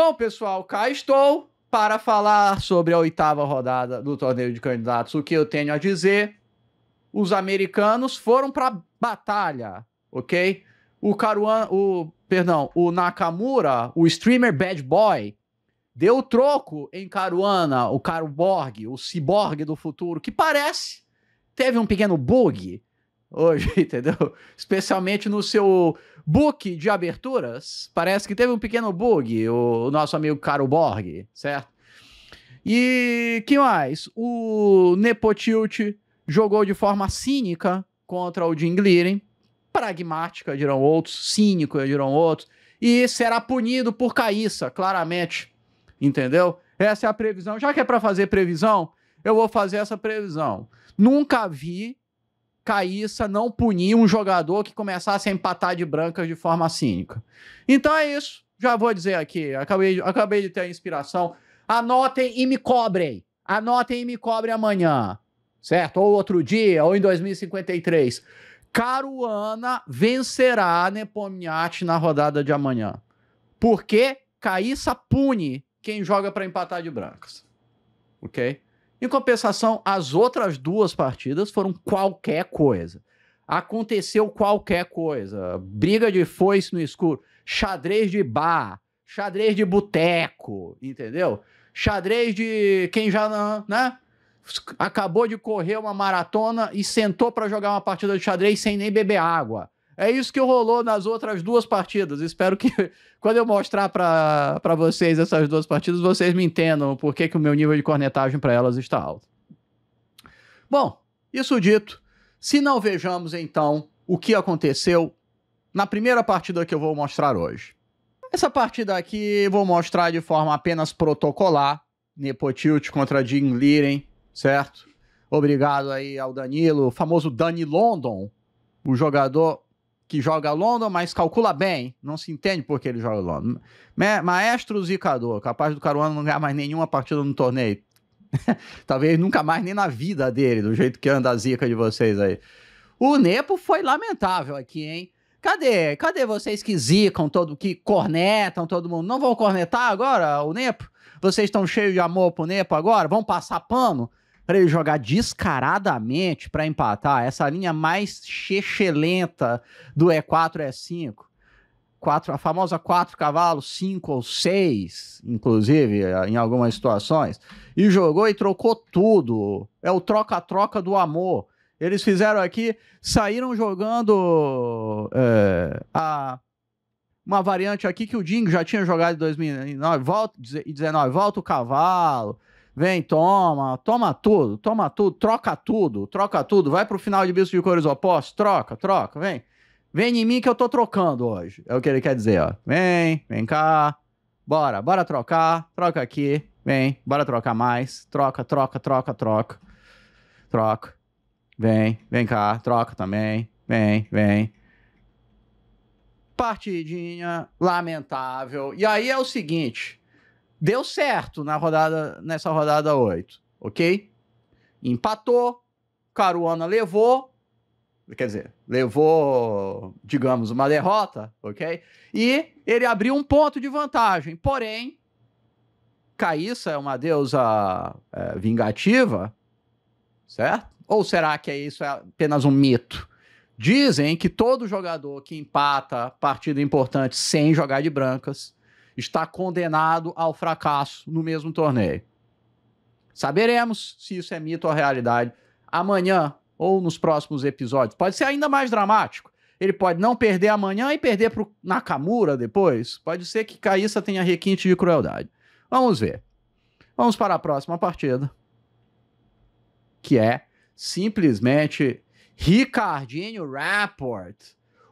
Bom, pessoal, cá estou para falar sobre a oitava rodada do torneio de candidatos. O que eu tenho a dizer? Os americanos foram para batalha, ok? O Caruan, o perdão, o Nakamura, o streamer Bad Boy, deu troco em Caruana, o Caruborg, o ciborgue do futuro, que parece teve um pequeno bug hoje, entendeu? Especialmente no seu book de aberturas. Parece que teve um pequeno bug, o, nosso amigo Caro Borg, certo? E que mais? O Nepotilt jogou de forma cínica contra o Jim Glearing, pragmática, dirão outros, cínico, dirão outros, e será punido por caíça, claramente. Entendeu? Essa é a previsão. Já que é para fazer previsão, eu vou fazer essa previsão. Nunca vi Caíssa é não punir um jogador que começasse a empatar de brancas de forma cínica. Então é isso. Já vou dizer aqui, acabei de, acabei de ter a inspiração. Anotem e me cobrem. Anotem e me cobrem amanhã, certo? Ou outro dia, ou em 2053. Caruana vencerá Nepomniachtchi na rodada de amanhã. Porque Caíssa pune quem joga para empatar de brancas. Ok? Em compensação, as outras duas partidas foram qualquer coisa. Aconteceu qualquer coisa. Briga de foice no escuro, xadrez de bar, xadrez de boteco, entendeu? Xadrez de quem já não, né? Acabou de correr uma maratona e sentou para jogar uma partida de xadrez sem nem beber água. É isso que rolou nas outras duas partidas. Espero que quando eu mostrar para vocês essas duas partidas, vocês me entendam por que, que o meu nível de cornetagem para elas está alto. Bom, isso dito, se não vejamos então o que aconteceu na primeira partida que eu vou mostrar hoje. Essa partida aqui vou mostrar de forma apenas protocolar, Nepotilt contra Jim Liren, certo? Obrigado aí ao Danilo, o famoso Dani London, o jogador que joga London, mas calcula bem. Não se entende por que ele joga London. Maestro Zicador, capaz do Caruana não ganhar mais nenhuma partida no torneio. Talvez nunca mais nem na vida dele, do jeito que anda a zica de vocês aí. O Nepo foi lamentável aqui, hein? Cadê? Cadê vocês que zicam todo, que cornetam todo mundo? Não vão cornetar agora o Nepo? Vocês estão cheios de amor pro Nepo agora? Vão passar pano? para ele jogar descaradamente para empatar, essa linha mais chechelenta do E4 E5. É quatro, a famosa quatro cavalos, cinco ou seis, inclusive, em algumas situações, e jogou e trocou tudo. É o troca-troca do amor. Eles fizeram aqui, saíram jogando é, a, uma variante aqui que o Dingo já tinha jogado em 2019, volta, 19, volta o cavalo, Vem, toma, toma tudo, toma tudo, troca tudo, troca tudo. Vai pro final de bisco de cores opostos, troca, troca, vem. Vem em mim que eu tô trocando hoje. É o que ele quer dizer, ó. Vem, vem cá. Bora, bora trocar, troca aqui. Vem, bora trocar mais. Troca, troca, troca, troca. Troca. Vem, vem cá, troca também. Vem, vem. Partidinha lamentável. E aí é o seguinte, deu certo na rodada nessa rodada 8, ok? Empatou, Caruana levou, quer dizer, levou, digamos, uma derrota, ok? E ele abriu um ponto de vantagem, porém, Caíssa é uma deusa é, vingativa, certo? Ou será que é isso é apenas um mito? Dizem que todo jogador que empata partida importante sem jogar de brancas está condenado ao fracasso no mesmo torneio. Saberemos se isso é mito ou realidade amanhã ou nos próximos episódios. Pode ser ainda mais dramático. Ele pode não perder amanhã e perder para Nakamura depois. Pode ser que Caíssa tenha requinte de crueldade. Vamos ver. Vamos para a próxima partida, que é simplesmente Ricardinho Rapport,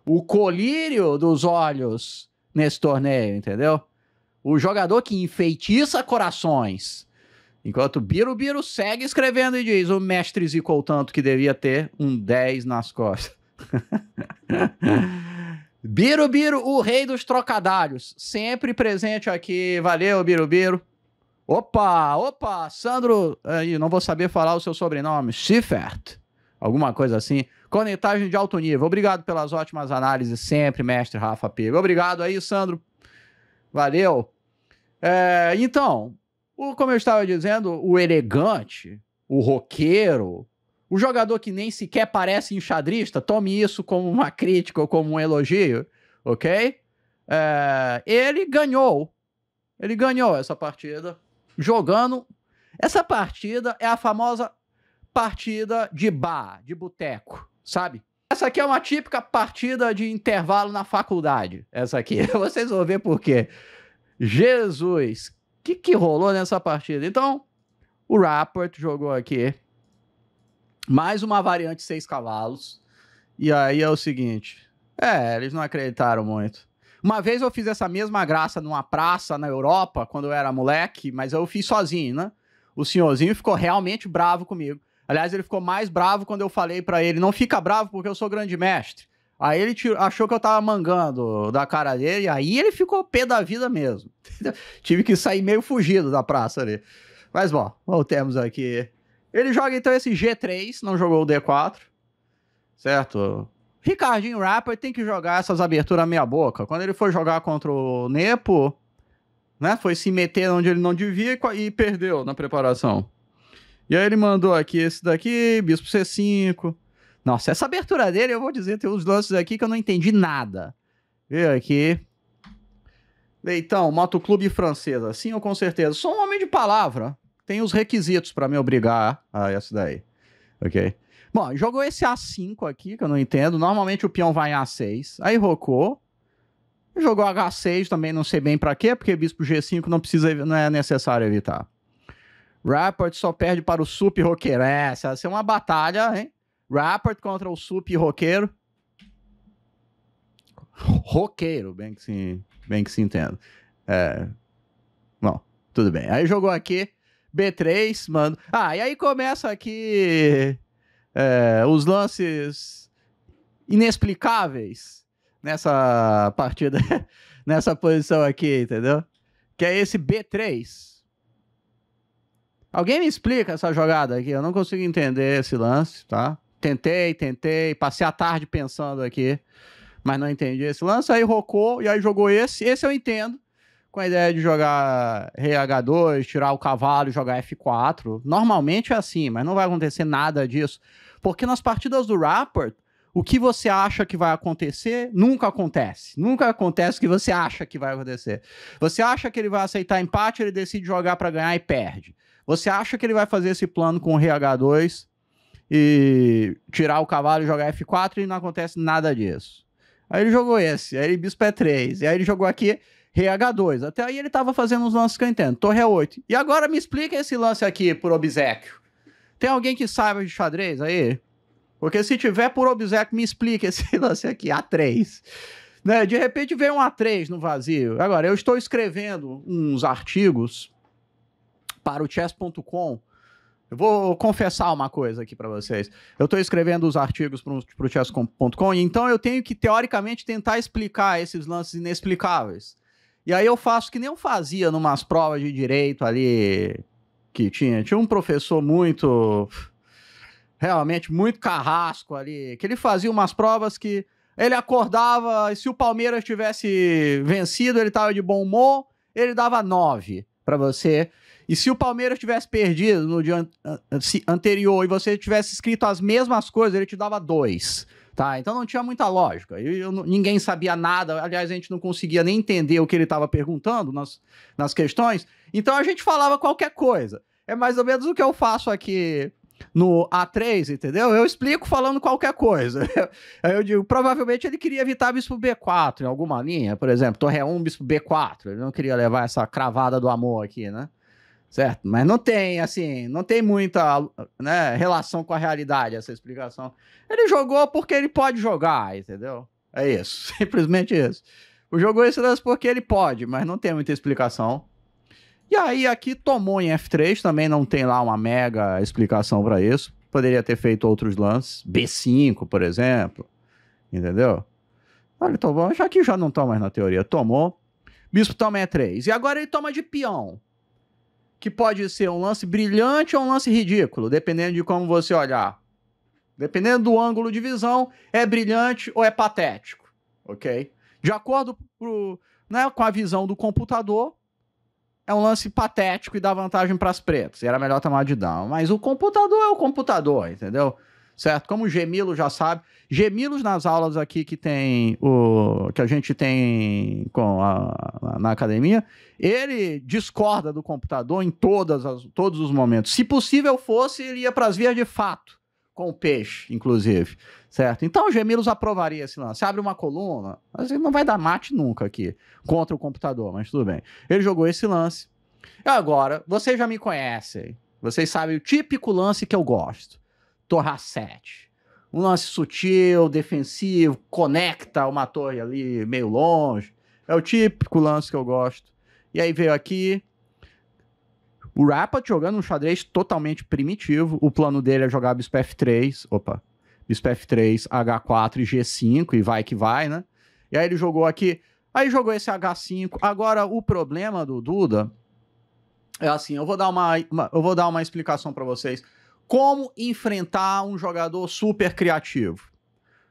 o colírio dos olhos nesse torneio, entendeu? o jogador que enfeitiça corações. Enquanto Biro Biro segue escrevendo e diz: o mestre zicou tanto que devia ter um 10 nas costas. Biro Biro, o rei dos trocadalhos, sempre presente aqui. Valeu, Biro Biro. Opa, opa, Sandro, aí, não vou saber falar o seu sobrenome, Schiffert, alguma coisa assim. Conectagem de alto nível. Obrigado pelas ótimas análises sempre, mestre Rafa Pego. Obrigado aí, Sandro. Valeu. É, então, o, como eu estava dizendo, o elegante, o roqueiro, o jogador que nem sequer parece enxadrista, tome isso como uma crítica ou como um elogio, ok? É, ele ganhou. Ele ganhou essa partida jogando. Essa partida é a famosa partida de bar, de boteco, sabe? Essa aqui é uma típica partida de intervalo na faculdade. Essa aqui. Vocês vão ver por quê. Jesus, o que, que rolou nessa partida? Então, o Rapport jogou aqui mais uma variante seis cavalos. E aí é o seguinte: é, eles não acreditaram muito. Uma vez eu fiz essa mesma graça numa praça na Europa, quando eu era moleque, mas eu fiz sozinho, né? O senhorzinho ficou realmente bravo comigo. Aliás, ele ficou mais bravo quando eu falei para ele: não fica bravo porque eu sou grande mestre. Aí ele tirou, achou que eu tava mangando da cara dele, e aí ele ficou pé da vida mesmo. Tive que sair meio fugido da praça ali. Mas bom, voltemos aqui. Ele joga então esse G3, não jogou o D4, certo? Ricardinho Rapper tem que jogar essas aberturas meia boca. Quando ele foi jogar contra o Nepo, né, foi se meter onde ele não devia e perdeu na preparação. E aí ele mandou aqui esse daqui, bispo C5, nossa, essa abertura dele, eu vou dizer, tem uns lances aqui que eu não entendi nada. Vê aqui. Leitão, motoclube Clube Francesa. Sim, eu com certeza. Sou um homem de palavra. Tem os requisitos para me obrigar a essa daí. Ok? Bom, jogou esse A5 aqui, que eu não entendo. Normalmente o peão vai em A6. Aí rocou. Jogou H6 também, não sei bem para quê, porque bispo G5 não precisa, não é necessário evitar. Rapport só perde para o super Roqueiro. É, essa vai ser uma batalha, hein? Rapper contra o Sup Roqueiro. Roqueiro, bem que se, bem que se entenda. É... Bom, tudo bem. Aí jogou aqui, B3, mano. Ah, e aí começa aqui é, os lances inexplicáveis nessa partida, nessa posição aqui, entendeu? Que é esse B3. Alguém me explica essa jogada aqui? Eu não consigo entender esse lance, tá? Tentei, tentei, passei a tarde pensando aqui, mas não entendi esse lance. Aí rocou e aí jogou esse. Esse eu entendo, com a ideia de jogar Rei H2, tirar o cavalo e jogar F4. Normalmente é assim, mas não vai acontecer nada disso. Porque nas partidas do Rapport, o que você acha que vai acontecer nunca acontece. Nunca acontece o que você acha que vai acontecer. Você acha que ele vai aceitar empate, ele decide jogar para ganhar e perde. Você acha que ele vai fazer esse plano com o RH2, e tirar o cavalo e jogar F4 e não acontece nada disso. Aí ele jogou esse, aí ele bispo E3, é e aí ele jogou aqui rei H2. Até aí ele tava fazendo os lances que eu entendo, torre A8. É e agora me explica esse lance aqui por obsequio. Tem alguém que saiba de xadrez aí? Porque se tiver por obsequio, me explica esse lance aqui, A3. Né? De repente vem um A3 no vazio. Agora, eu estou escrevendo uns artigos para o chess.com eu vou confessar uma coisa aqui para vocês. Eu estou escrevendo os artigos para o chess.com, então eu tenho que, teoricamente, tentar explicar esses lances inexplicáveis. E aí eu faço que nem eu fazia numas provas de direito ali que tinha. Tinha um professor muito. Realmente muito carrasco ali, que ele fazia umas provas que ele acordava e se o Palmeiras tivesse vencido, ele estava de bom humor, ele dava nove para você. E se o Palmeiras tivesse perdido no dia anterior e você tivesse escrito as mesmas coisas, ele te dava dois. Tá, então não tinha muita lógica. Eu, eu, ninguém sabia nada. Aliás, a gente não conseguia nem entender o que ele estava perguntando nas, nas questões. Então a gente falava qualquer coisa. É mais ou menos o que eu faço aqui no A3, entendeu? Eu explico falando qualquer coisa. Aí eu digo, provavelmente ele queria evitar bispo B4 em alguma linha, por exemplo, Torre 1, bispo B4. Ele não queria levar essa cravada do amor aqui, né? certo? Mas não tem, assim, não tem muita né, relação com a realidade essa explicação. Ele jogou porque ele pode jogar, entendeu? É isso, simplesmente isso. O jogo é excelente porque ele pode, mas não tem muita explicação. E aí aqui tomou em F3, também não tem lá uma mega explicação para isso. Poderia ter feito outros lances, B5, por exemplo, entendeu? Olha, tomou, já que já não toma mais na teoria, tomou. Bispo toma E3. E agora ele toma de peão que pode ser um lance brilhante ou um lance ridículo, dependendo de como você olhar. Dependendo do ângulo de visão, é brilhante ou é patético, ok? De acordo pro, né, com a visão do computador, é um lance patético e dá vantagem para as pretas. E era melhor tomar de down. Mas o computador é o computador, entendeu? certo? Como o Gemilo já sabe, Gemilos nas aulas aqui que tem o que a gente tem com a, na academia, ele discorda do computador em todas as, todos os momentos. Se possível fosse, ele ia para as vias de fato com o peixe, inclusive, certo? Então o Gemilos aprovaria esse lance. Abre uma coluna, mas ele não vai dar mate nunca aqui contra o computador, mas tudo bem. Ele jogou esse lance. Agora, vocês já me conhecem. Vocês sabem o típico lance que eu gosto torrar sete. Um lance sutil, defensivo, conecta uma torre ali meio longe. É o típico lance que eu gosto. E aí veio aqui o Rapa jogando um xadrez totalmente primitivo. O plano dele é jogar bispo F3, opa, bispo F3, H4 e G5 e vai que vai, né? E aí ele jogou aqui, aí jogou esse H5. Agora o problema do Duda é assim, eu vou dar uma, uma eu vou dar uma explicação para vocês. Como enfrentar um jogador super criativo,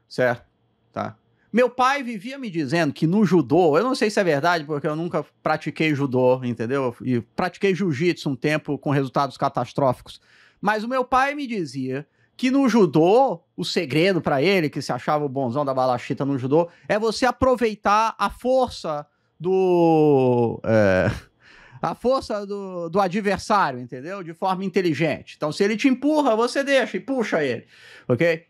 certo? Tá? Meu pai vivia me dizendo que no judô, eu não sei se é verdade, porque eu nunca pratiquei judô, entendeu? E pratiquei jiu-jitsu um tempo com resultados catastróficos. Mas o meu pai me dizia que no judô, o segredo para ele, que se achava o bonzão da balachita no judô, é você aproveitar a força do. É a força do, do adversário, entendeu? De forma inteligente. Então, se ele te empurra, você deixa e puxa ele, ok?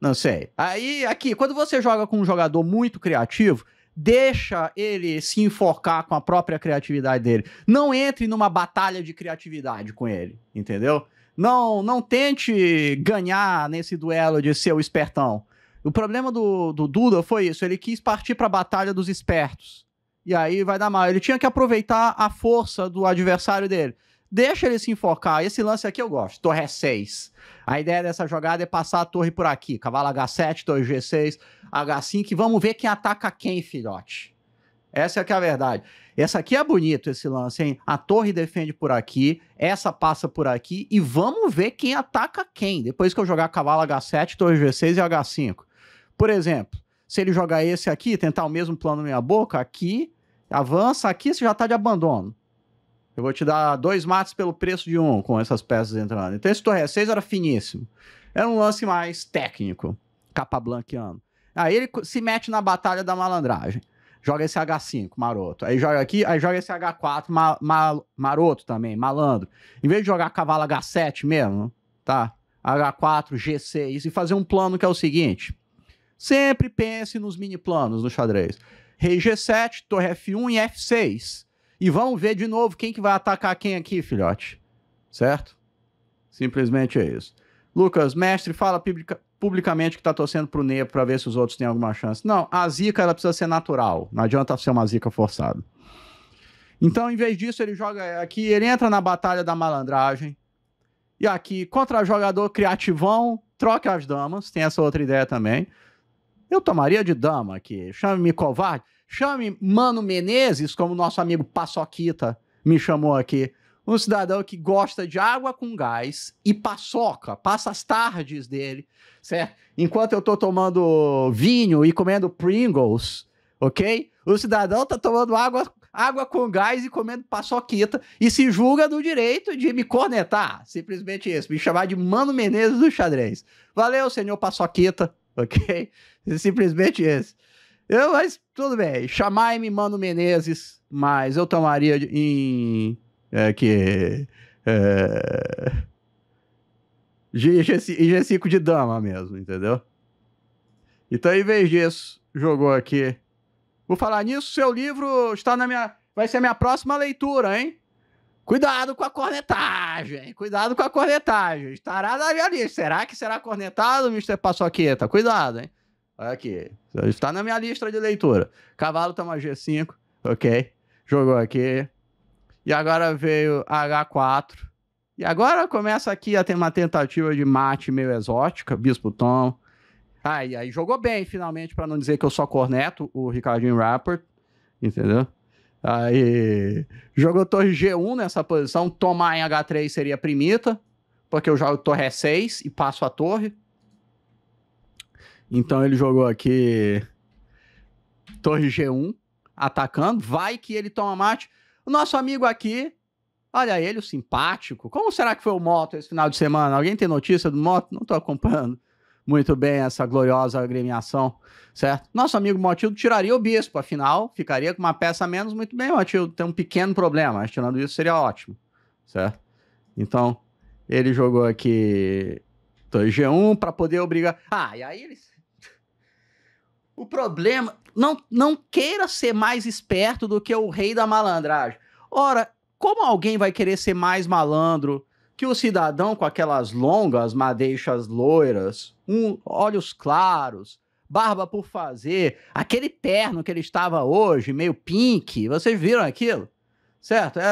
Não sei. Aí, aqui, quando você joga com um jogador muito criativo, deixa ele se enfocar com a própria criatividade dele. Não entre numa batalha de criatividade com ele, entendeu? Não, não tente ganhar nesse duelo de ser o espertão. O problema do, do Duda foi isso, ele quis partir para a batalha dos espertos. E aí vai dar mal. Ele tinha que aproveitar a força do adversário dele. Deixa ele se enfocar. Esse lance aqui eu gosto. Torre E6. A ideia dessa jogada é passar a torre por aqui. Cavalo H7, torre G6, H5. E vamos ver quem ataca quem, filhote. Essa é que é a verdade. Essa aqui é bonito, esse lance, hein? A torre defende por aqui, essa passa por aqui. E vamos ver quem ataca quem. Depois que eu jogar cavalo H7, torre G6 e H5. Por exemplo, se ele jogar esse aqui, tentar o mesmo plano minha boca, aqui Avança aqui, você já está de abandono. Eu vou te dar dois matos pelo preço de um com essas peças entrando. Então esse Torre 6 é era finíssimo. Era um lance mais técnico, capa blanqueando. Aí ele se mete na batalha da malandragem. Joga esse H5, maroto. Aí joga aqui, aí joga esse H4, ma, ma, maroto também, malandro. Em vez de jogar cavalo H7 mesmo, tá? H4, G6 e fazer um plano que é o seguinte. Sempre pense nos mini planos no xadrez rei G7, torre F1 e F6. E vamos ver de novo quem que vai atacar quem aqui, filhote. Certo? Simplesmente é isso. Lucas, mestre, fala publica, publicamente que tá torcendo pro Nepo para ver se os outros têm alguma chance. Não, a zica ela precisa ser natural. Não adianta ser uma zica forçada. Então, em vez disso, ele joga aqui, ele entra na batalha da malandragem. E aqui, contra jogador criativão, troca as damas. Tem essa outra ideia também. Eu tomaria de dama aqui. Chame-me covarde. Chame Mano Menezes, como nosso amigo Paçoquita me chamou aqui. Um cidadão que gosta de água com gás e paçoca, passa as tardes dele, certo? Enquanto eu tô tomando vinho e comendo Pringles, ok? O cidadão tá tomando água, água com gás e comendo paçoquita e se julga do direito de me cornetar. Simplesmente isso, me chamar de Mano Menezes do xadrez. Valeu, senhor paçoquita, ok? Simplesmente isso. Eu, mas tudo bem. Chamai-me Mano Menezes, mas eu tomaria em. É, que. É, G5 de dama mesmo, entendeu? Então, em vez disso, jogou aqui. Vou falar nisso, seu livro está na minha. Vai ser a minha próxima leitura, hein? Cuidado com a cornetagem, cuidado com a cornetagem. Estará na minha lista. Será que será cornetado, Mr. Paçoqueta? Cuidado, hein? Olha aqui. Está na minha lista de leitura. Cavalo toma G5, ok. Jogou aqui. E agora veio H4. E agora começa aqui a ter uma tentativa de mate meio exótica, Bispo Tom. Aí, aí jogou bem, finalmente, para não dizer que eu só corneto o Ricardinho Rapport, entendeu? Aí jogou torre G1 nessa posição, tomar em H3 seria primita, porque eu jogo torre E6 e passo a torre. Então ele jogou aqui Torre G1, atacando. Vai que ele toma mate. O nosso amigo aqui, olha ele, o simpático. Como será que foi o Moto esse final de semana? Alguém tem notícia do Moto? Não tô acompanhando muito bem essa gloriosa agremiação, certo? Nosso amigo Motildo tiraria o bispo, afinal, ficaria com uma peça a menos. Muito bem, Motildo, tem um pequeno problema, mas tirando isso seria ótimo, certo? Então, ele jogou aqui 2G1 para poder obrigar. Ah, e aí eles o problema, não, não queira ser mais esperto do que o rei da malandragem. Ora, como alguém vai querer ser mais malandro que o cidadão com aquelas longas madeixas loiras, um, olhos claros, barba por fazer, aquele terno que ele estava hoje, meio pink, vocês viram aquilo? Certo? É,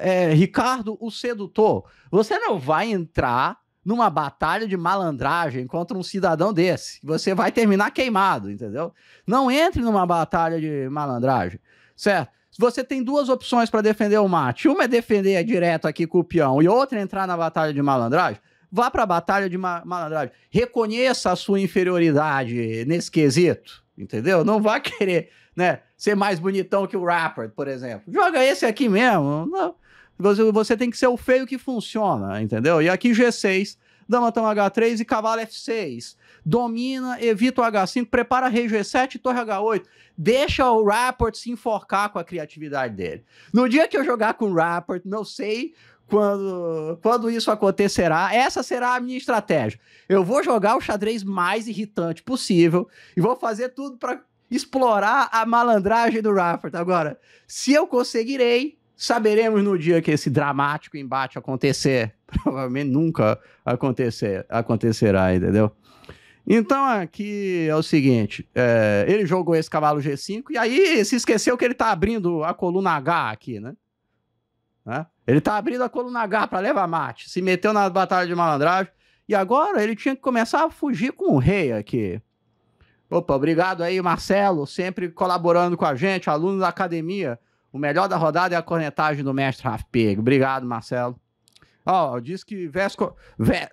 é, é Ricardo o Sedutor. Você não vai entrar numa batalha de malandragem contra um cidadão desse. Você vai terminar queimado, entendeu? Não entre numa batalha de malandragem, certo? Você tem duas opções para defender o mate. Uma é defender direto aqui com o peão e outra é entrar na batalha de malandragem. Vá para a batalha de ma malandragem. Reconheça a sua inferioridade nesse quesito, entendeu? Não vá querer, né, ser mais bonitão que o rapper, por exemplo. Joga esse aqui mesmo. Não você, você tem que ser o feio que funciona, entendeu? E aqui G6, dama tão H3 e cavalo F6. Domina, evita o H5, prepara rei G7 e torre H8. Deixa o Rapport se enforcar com a criatividade dele. No dia que eu jogar com o Rapport, não sei quando, quando isso acontecerá, essa será a minha estratégia. Eu vou jogar o xadrez mais irritante possível e vou fazer tudo para explorar a malandragem do Rapport. Agora, se eu conseguirei, Saberemos no dia que esse dramático embate acontecer. Provavelmente nunca acontecer, acontecerá, entendeu? Então aqui é o seguinte: é, ele jogou esse cavalo G5 e aí se esqueceu que ele tá abrindo a coluna H aqui, né? né? Ele tá abrindo a coluna H para levar mate, se meteu na batalha de malandragem e agora ele tinha que começar a fugir com o rei aqui. Opa, obrigado aí, Marcelo, sempre colaborando com a gente, aluno da academia. O melhor da rodada é a cornetagem do mestre Rafa Pego. Obrigado, Marcelo. Ó, oh, diz que Vesco,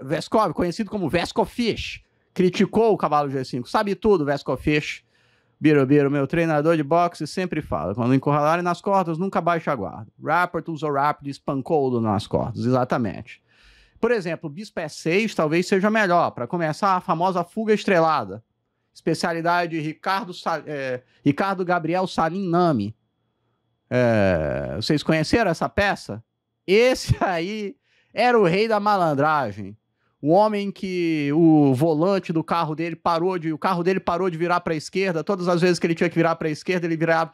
Vescov, conhecido como Vesco Fish, criticou o cavalo G5. Sabe tudo, Vesco Fish. Birubiru, meu treinador de boxe, sempre fala: quando encurralarem nas cordas, nunca baixa a guarda. Rapport usou rápido e espancou o nas cordas. Exatamente. Por exemplo, bispo E6 talvez seja melhor, para começar a famosa fuga estrelada. Especialidade de Ricardo, Sa é, Ricardo Gabriel Salim Nami é, vocês conheceram essa peça? Esse aí era o rei da malandragem. O homem que o volante do carro dele parou de, o carro dele parou de virar para a esquerda. Todas as vezes que ele tinha que virar para a esquerda, ele virava,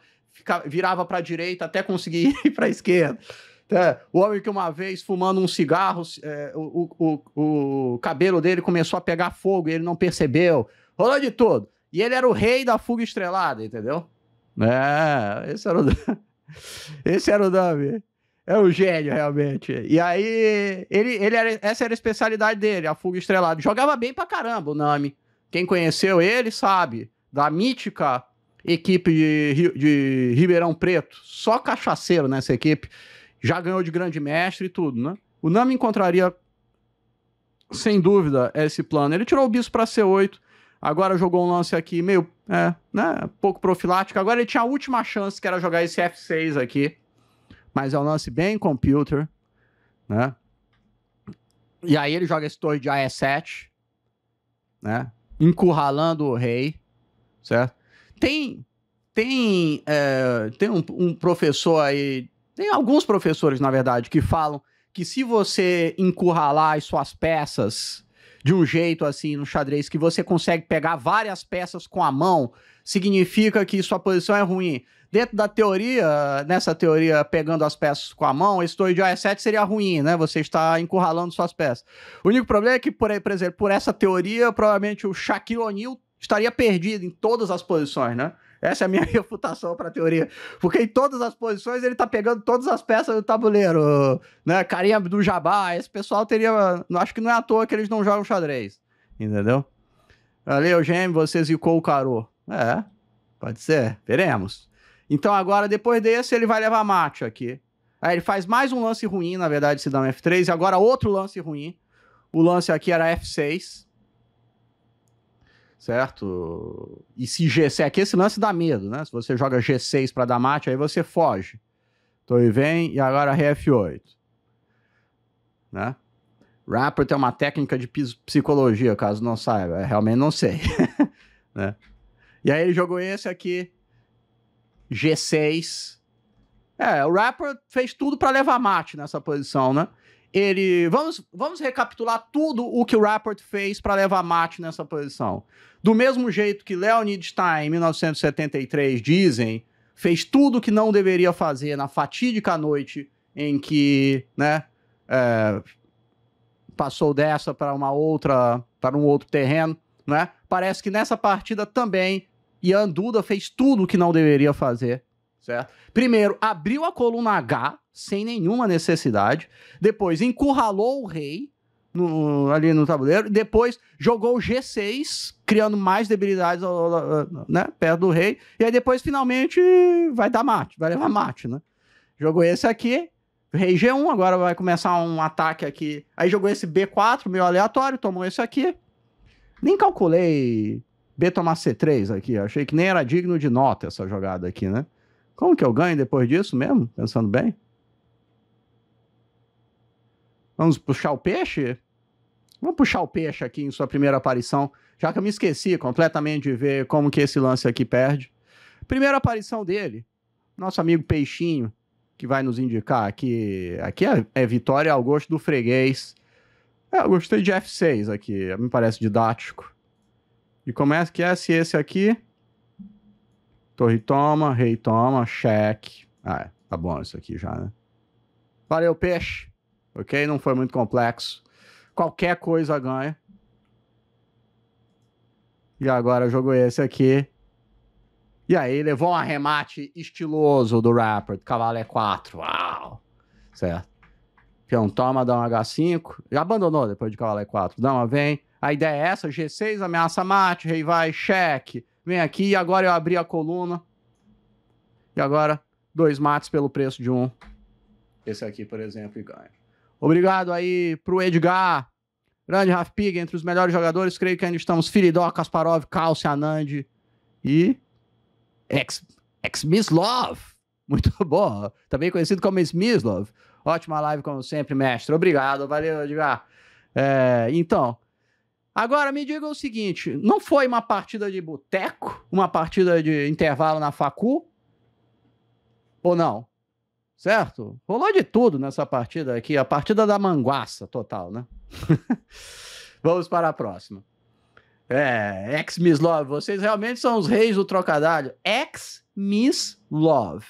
virava para a direita até conseguir ir para a esquerda. É, o homem que uma vez fumando um cigarro, é, o, o, o, o, cabelo dele começou a pegar fogo e ele não percebeu. Rolou de tudo. E ele era o rei da fuga estrelada, entendeu? É, esse era o. Esse era o nome. É um gênio, realmente. E aí, ele, ele era, essa era a especialidade dele, a fuga estrelada. Jogava bem pra caramba o Nami. Quem conheceu ele sabe. Da mítica equipe de, de Ribeirão Preto. Só cachaceiro nessa equipe. Já ganhou de grande mestre e tudo, né? O Nami encontraria, sem dúvida, esse plano. Ele tirou o bispo pra C8 Agora jogou um lance aqui meio, é, né, pouco profilático. Agora ele tinha a última chance que era jogar esse F6 aqui. Mas é um lance bem computer, né? E aí ele joga esse torre de AE7, né? Encurralando o rei, certo? Tem tem, é, tem um, um professor aí, tem alguns professores, na verdade, que falam que se você encurralar as suas peças de um jeito assim no xadrez que você consegue pegar várias peças com a mão, significa que sua posição é ruim. Dentro da teoria, nessa teoria pegando as peças com a mão, esse torre de A7 seria ruim, né? Você está encurralando suas peças. O único problema é que, por, por exemplo, por essa teoria, provavelmente o Shaquille O'Neal estaria perdido em todas as posições, né? Essa é a minha refutação para a teoria. Porque em todas as posições ele tá pegando todas as peças do tabuleiro. Né? Carinha do Jabá, esse pessoal teria. Acho que não é à toa que eles não jogam xadrez. Entendeu? Ali, Gêmeo, você zicou o caro, É, pode ser. Veremos. Então agora, depois desse, ele vai levar mate aqui. Aí ele faz mais um lance ruim, na verdade, se dá um F3. E agora outro lance ruim. O lance aqui era F6 certo? E se G6, aqui é esse lance dá medo, né? Se você joga G6 para dar mate, aí você foge. e vem e agora RF8, é né? Rapper tem uma técnica de psicologia, caso não saiba. É, realmente não sei. né? E aí ele jogou esse aqui, G6. É, o Rapper fez tudo para levar mate nessa posição, né? Ele. Vamos, vamos recapitular tudo o que o Rapport fez para levar Mate nessa posição. Do mesmo jeito que Leonid Stein, em 1973, dizem, fez tudo o que não deveria fazer na fatídica noite em que, né, é, passou dessa para uma outra, para um outro terreno, né? Parece que nessa partida também Ian Duda fez tudo o que não deveria fazer Certo? Primeiro, abriu a coluna H sem nenhuma necessidade. Depois, encurralou o rei no, ali no tabuleiro. Depois, jogou o G6, criando mais debilidades né, perto do rei. E aí, depois, finalmente, vai dar mate, vai levar mate, né? Jogou esse aqui, rei G1, agora vai começar um ataque aqui. Aí jogou esse B4, meio aleatório, tomou esse aqui. Nem calculei B tomar C3 aqui, achei que nem era digno de nota essa jogada aqui, né? Como que eu ganho depois disso mesmo? Pensando bem? Vamos puxar o peixe? Vamos puxar o peixe aqui em sua primeira aparição, já que eu me esqueci completamente de ver como que esse lance aqui perde. Primeira aparição dele, nosso amigo Peixinho, que vai nos indicar que aqui é, é vitória ao gosto do freguês. É, eu gostei de F6 aqui, me parece didático. E como é que é se esse aqui Torre toma, rei toma, cheque. Ah, é, tá bom isso aqui já, né? Valeu, peixe. Ok? Não foi muito complexo. Qualquer coisa ganha. E agora jogou é esse aqui. E aí, levou um arremate estiloso do Rapper. Cavalo é 4. Uau! Certo. Peão toma, dá um H5. Já abandonou depois de cavalo é 4. Dama vem. A ideia é essa: G6, ameaça mate, rei vai, cheque. Vem aqui, e agora eu abri a coluna. E agora, dois mates pelo preço de um. Esse aqui, por exemplo, e ganha. Obrigado aí pro Edgar. Grande Raf Pig, entre os melhores jogadores, creio que ainda estamos Filidó, Kasparov, Kalsi, Anand e ex, ex Mislov. Muito bom. Também conhecido como Smislov. Ótima live, como sempre, mestre. Obrigado. Valeu, Edgar. É, então, Agora, me diga o seguinte: não foi uma partida de boteco? Uma partida de intervalo na facu? Ou não? Certo? Rolou de tudo nessa partida aqui, a partida da manguaça total, né? Vamos para a próxima. É, ex-Miss Love, vocês realmente são os reis do trocadilho. Ex-Miss Love.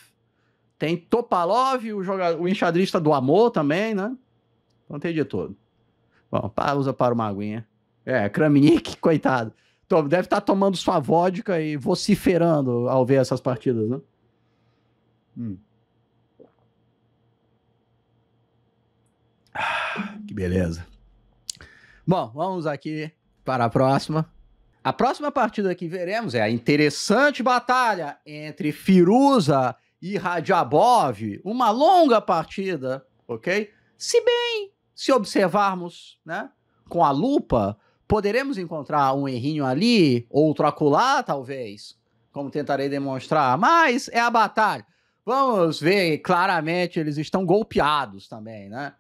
Tem Topalov, o, jogador, o enxadrista do amor também, né? Então tem de tudo. Bom, pausa para uma aguinha. É, Kramnik, coitado. Deve estar tá tomando sua vodka e vociferando ao ver essas partidas, né? Hum. Ah, que beleza. Bom, vamos aqui para a próxima. A próxima partida que veremos é a interessante batalha entre Firuza e Radjabov. Uma longa partida, ok? Se bem, se observarmos né, com a lupa, poderemos encontrar um errinho ali, outro acolá, talvez, como tentarei demonstrar, mas é a batalha. Vamos ver, claramente eles estão golpeados também, né?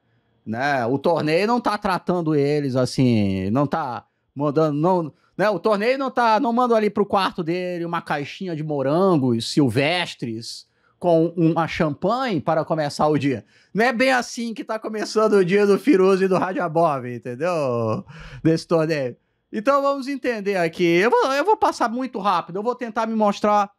né? O torneio não está tratando eles assim, não está mandando, não, né? O torneio não tá, não manda ali pro quarto dele uma caixinha de morangos silvestres com uma champanhe para começar o dia. Não é bem assim que está começando o dia do Firuza e do Radjabov, entendeu? Desse torneio. Então vamos entender aqui. Eu vou, eu vou passar muito rápido, eu vou tentar me mostrar.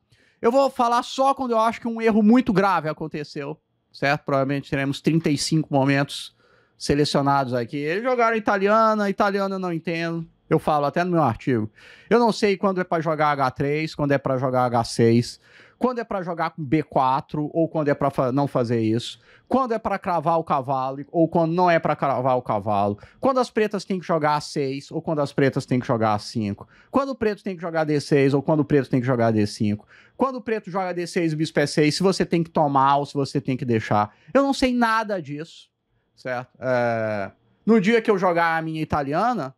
Eu vou falar só quando eu acho que um erro muito grave aconteceu, certo? Provavelmente teremos 35 momentos selecionados aqui. Eles jogaram italiana, italiana eu não entendo. Eu falo até no meu artigo. Eu não sei quando é para jogar H3, quando é para jogar H6 quando é para jogar com B4 ou quando é para fa não fazer isso, quando é para cravar o cavalo ou quando não é para cravar o cavalo, quando as pretas têm que jogar a 6 ou quando as pretas têm que jogar a 5, quando o preto tem que jogar D6 ou quando o preto tem que jogar D5, quando o preto joga D6 e bispo é E6, se você tem que tomar ou se você tem que deixar. Eu não sei nada disso, certo? É... No dia que eu jogar a minha italiana,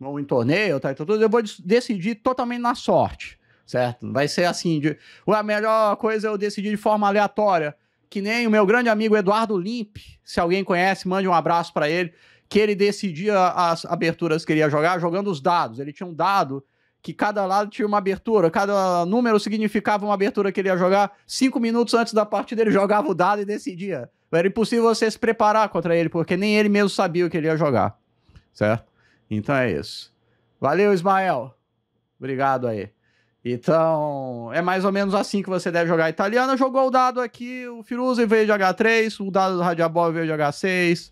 ou em torneio, tá, tudo, tá, tá, eu vou decidir totalmente na sorte certo? Não vai ser assim de. A melhor coisa é eu decidi de forma aleatória. Que nem o meu grande amigo Eduardo Limp, se alguém conhece, mande um abraço para ele, que ele decidia as aberturas que ele ia jogar jogando os dados. Ele tinha um dado que cada lado tinha uma abertura, cada número significava uma abertura que ele ia jogar. Cinco minutos antes da partida, ele jogava o dado e decidia. Era impossível você se preparar contra ele, porque nem ele mesmo sabia o que ele ia jogar. Certo? Então é isso. Valeu, Ismael. Obrigado aí. Então, é mais ou menos assim que você deve jogar italiana. Jogou o dado aqui, o Firuze veio de H3, o dado do Radiabov veio de H6.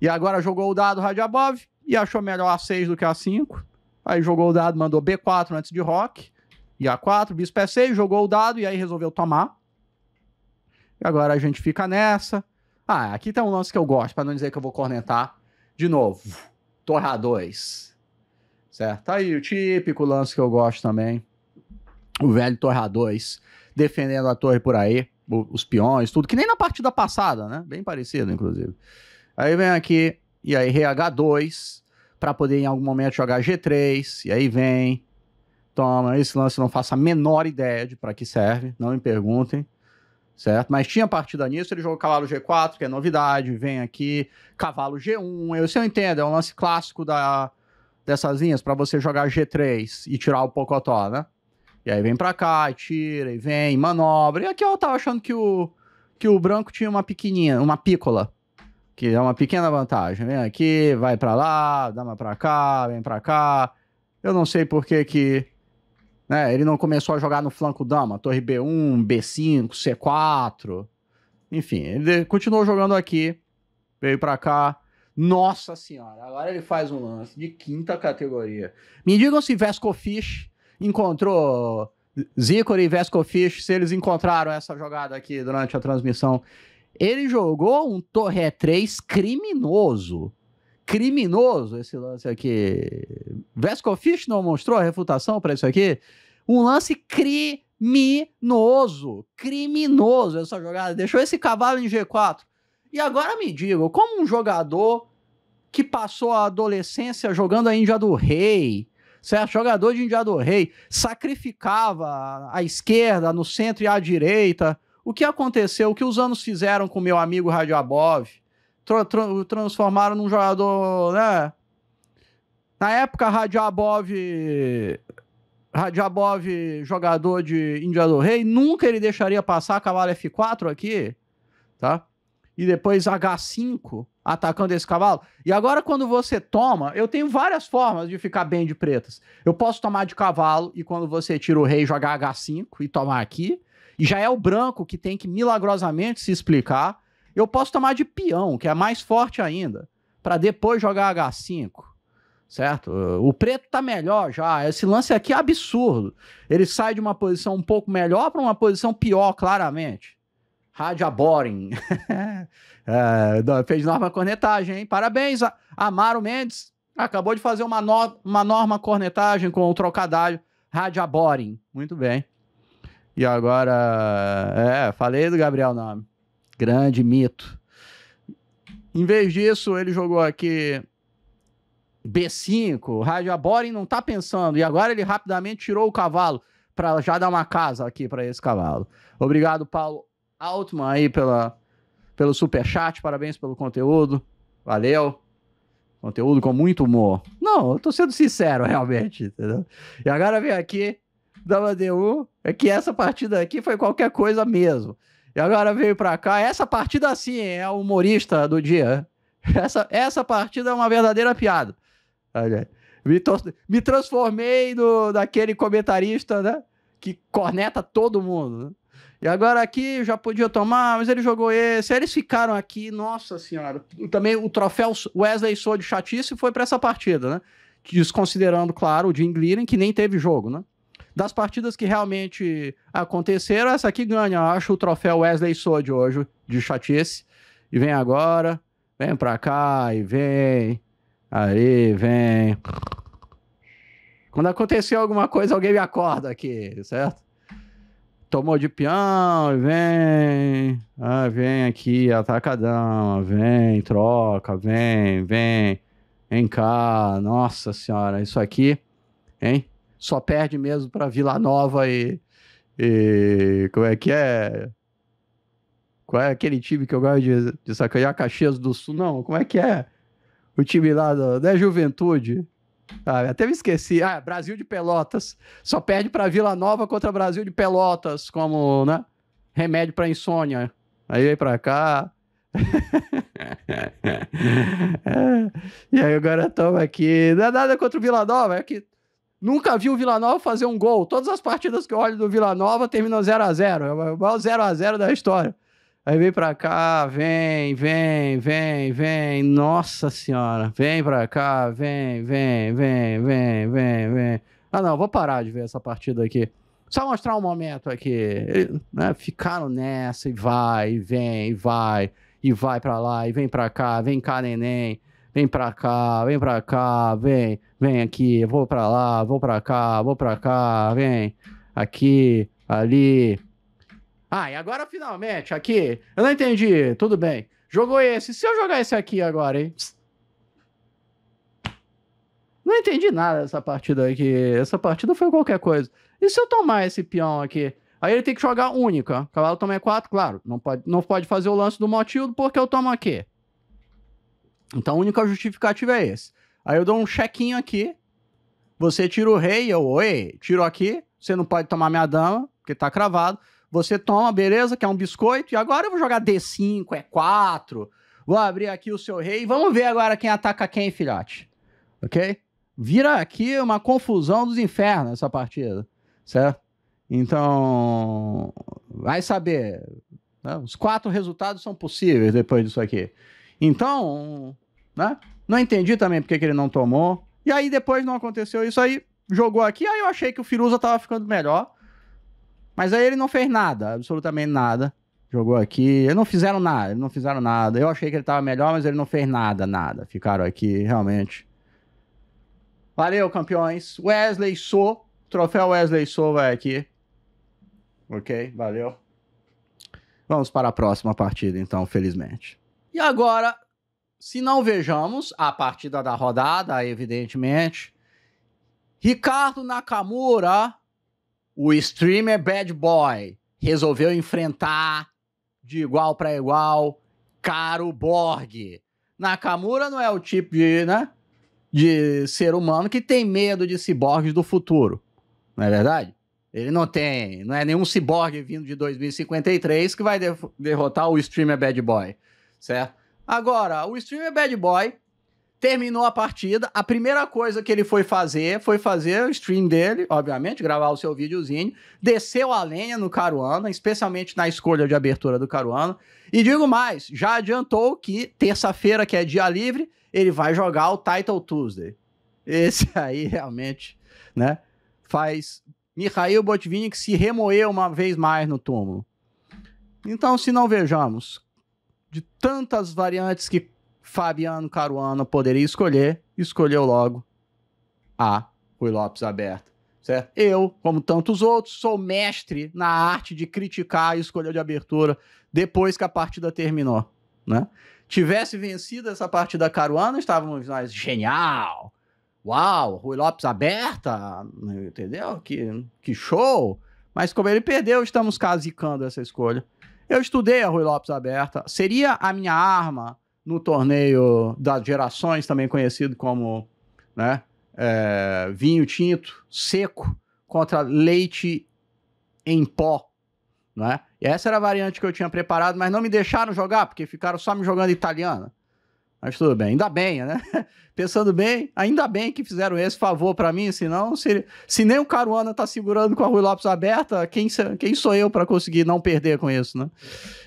E agora jogou o dado Radiabov e achou melhor A6 do que A5. Aí jogou o dado, mandou B4 antes de Rock. E A4, bispo é E6, jogou o dado e aí resolveu tomar. E agora a gente fica nessa. Ah, aqui tem tá um lance que eu gosto, para não dizer que eu vou cornetar. De novo, Torre A2. Certo? Aí o típico lance que eu gosto também o velho Torra 2 defendendo a torre por aí, os peões, tudo, que nem na partida passada, né? Bem parecido, inclusive. Aí vem aqui, e aí RH2, para poder em algum momento jogar G3, e aí vem. Toma, esse lance não faço a menor ideia de para que serve, não me perguntem, certo? Mas tinha partida nisso, ele jogou cavalo G4, que é novidade, vem aqui, cavalo G1, eu, se eu entendo, é um lance clássico da, dessas linhas para você jogar G3 e tirar o Pocotó, né? E aí vem pra cá, tira, e vem, manobra. E aqui eu tava achando que o, que o branco tinha uma pequenininha, uma pícola. Que é uma pequena vantagem. Vem aqui, vai pra lá, dá uma pra cá, vem pra cá. Eu não sei por que que... Né, ele não começou a jogar no flanco dama. Torre B1, B5, C4. Enfim, ele continuou jogando aqui. Veio pra cá. Nossa senhora, agora ele faz um lance de quinta categoria. Me digam se Vesco Fish encontrou Zico e Vescofish, se eles encontraram essa jogada aqui durante a transmissão. Ele jogou um Torre 3 criminoso. Criminoso esse lance aqui. Vescofish não mostrou a refutação para isso aqui? Um lance criminoso. Criminoso essa jogada. Deixou esse cavalo em G4. E agora me diga, como um jogador que passou a adolescência jogando a Índia do Rei, certo? Jogador de Indiador Rei sacrificava a esquerda no centro e à direita. O que aconteceu? O que os anos fizeram com meu amigo Radiabov? Tra tra transformaram num jogador, né? Na época, Radiabov, Radiabov, jogador de Indiador Rei, nunca ele deixaria passar cavalo F4 aqui, tá? e depois H5 atacando esse cavalo. E agora, quando você toma, eu tenho várias formas de ficar bem de pretas. Eu posso tomar de cavalo e quando você tira o rei, jogar H5 e tomar aqui. E já é o branco que tem que milagrosamente se explicar. Eu posso tomar de peão, que é mais forte ainda, para depois jogar H5. Certo? O preto tá melhor já. Esse lance aqui é absurdo. Ele sai de uma posição um pouco melhor para uma posição pior, claramente. Rádio Aboring. é, fez norma cornetagem, hein? Parabéns, Amaro Mendes. Acabou de fazer uma, no, uma norma cornetagem com o trocadilho Rádio Aboring. Muito bem. E agora. É, falei do Gabriel Nome. Grande mito. Em vez disso, ele jogou aqui B5. Rádio Aboring não tá pensando. E agora ele rapidamente tirou o cavalo para já dar uma casa aqui para esse cavalo. Obrigado, Paulo Altman aí pela, pelo superchat, parabéns pelo conteúdo, valeu. Conteúdo com muito humor. Não, eu tô sendo sincero, realmente, entendeu? E agora vem aqui, da Madeu, é que essa partida aqui foi qualquer coisa mesmo. E agora veio pra cá, essa partida sim é o humorista do dia. Essa, essa partida é uma verdadeira piada. Olha me, me transformei no, naquele comentarista, né? Que corneta todo mundo. Né? E agora aqui já podia tomar, mas ele jogou esse. eles ficaram aqui, nossa senhora. Também o troféu Wesley Sou de chatice foi para essa partida, né? Desconsiderando, claro, o Jim Glearing, que nem teve jogo, né? Das partidas que realmente aconteceram, essa aqui ganha, eu acho, o troféu Wesley Sou de hoje, de chatice. E vem agora, vem pra cá e vem. Aí, vem. Quando acontecer alguma coisa, alguém me acorda aqui, certo? tomou de peão, vem, ah, vem aqui, atacadão, vem, troca, vem, vem, vem cá, nossa senhora, isso aqui, hein? Só perde mesmo para Vila Nova e, e, como é que é? Qual é aquele time que eu gosto de, de sacanear? Caxias do Sul, não, como é que é? O time lá da, da Juventude, ah, até me esqueci. Ah, Brasil de Pelotas. Só perde para Vila Nova contra Brasil de Pelotas, como, né? Remédio para insônia. Aí vem para cá. É. E aí agora estamos aqui. Não é nada contra o Vila Nova, é que nunca vi o Vila Nova fazer um gol. Todas as partidas que eu olho do Vila Nova terminam 0 a 0 É o maior 0 a 0 da história. Aí vem pra cá, vem, vem, vem, vem. Nossa senhora, vem pra cá, vem, vem, vem, vem, vem, vem. Ah, não, vou parar de ver essa partida aqui. Só mostrar um momento aqui. Né? Ficaram nessa e vai, e vem, e vai, e vai pra lá, e vem pra cá, vem cá, neném. Vem pra cá, vem pra cá, vem, vem aqui, vou pra lá, vou pra cá, vou pra cá, vem aqui, ali, ah, e agora finalmente, aqui. Eu não entendi. Tudo bem. Jogou esse. Se eu jogar esse aqui agora, hein? Não entendi nada dessa partida aqui. Essa partida foi qualquer coisa. E se eu tomar esse peão aqui? Aí ele tem que jogar única. Cavalo toma é E4, claro. Não pode, não pode fazer o lance do Motildo porque eu tomo aqui. Então a única justificativa é esse. Aí eu dou um chequinho aqui. Você tira o rei, eu, oi, tiro aqui. Você não pode tomar minha dama, porque tá cravado. Você toma, beleza, que é um biscoito, e agora eu vou jogar D5, E4, é vou abrir aqui o seu rei, vamos ver agora quem ataca quem, filhote. Ok? Vira aqui uma confusão dos infernos essa partida, certo? Então, vai saber. Né? Os quatro resultados são possíveis depois disso aqui. Então, né? Não entendi também porque que ele não tomou. E aí depois não aconteceu isso aí, jogou aqui, aí eu achei que o Firuza tava ficando melhor. Mas aí ele não fez nada, absolutamente nada. Jogou aqui, eles não fizeram nada, eles não fizeram nada. Eu achei que ele tava melhor, mas ele não fez nada, nada. Ficaram aqui, realmente. Valeu, campeões. Wesley So, troféu Wesley So vai aqui. Ok, valeu. Vamos para a próxima partida, então, felizmente. E agora, se não vejamos a partida da rodada, evidentemente. Ricardo Nakamura o streamer bad boy resolveu enfrentar de igual para igual Caro Borg. Nakamura não é o tipo de, né, de ser humano que tem medo de ciborgues do futuro. Não é verdade? Ele não tem, não é nenhum ciborgue vindo de 2053 que vai derrotar o streamer bad boy, certo? Agora, o streamer bad boy terminou a partida, a primeira coisa que ele foi fazer foi fazer o stream dele, obviamente, gravar o seu videozinho, desceu a lenha no Caruana, especialmente na escolha de abertura do Caruana. E digo mais, já adiantou que terça-feira, que é dia livre, ele vai jogar o Title Tuesday. Esse aí realmente, né, faz Mikhail Botvinnik se remoer uma vez mais no túmulo. Então, se não vejamos de tantas variantes que Fabiano Caruana poderia escolher, escolheu logo a Rui Lopes aberta. Certo? Eu, como tantos outros, sou mestre na arte de criticar e escolher de abertura depois que a partida terminou. Né? Tivesse vencido essa partida Caruana, estávamos nós, genial! Uau, Rui Lopes aberta, entendeu? Que, que show! Mas como ele perdeu, estamos casicando essa escolha. Eu estudei a Rui Lopes aberta. Seria a minha arma no torneio das gerações, também conhecido como né, é, vinho tinto seco contra leite em pó. Né? E essa era a variante que eu tinha preparado, mas não me deixaram jogar, porque ficaram só me jogando italiana. Mas tudo bem, ainda bem, né? Pensando bem, ainda bem que fizeram esse favor para mim, senão, se, se nem o Caruana tá segurando com a Rui Lopes aberta, quem, quem sou eu para conseguir não perder com isso, né?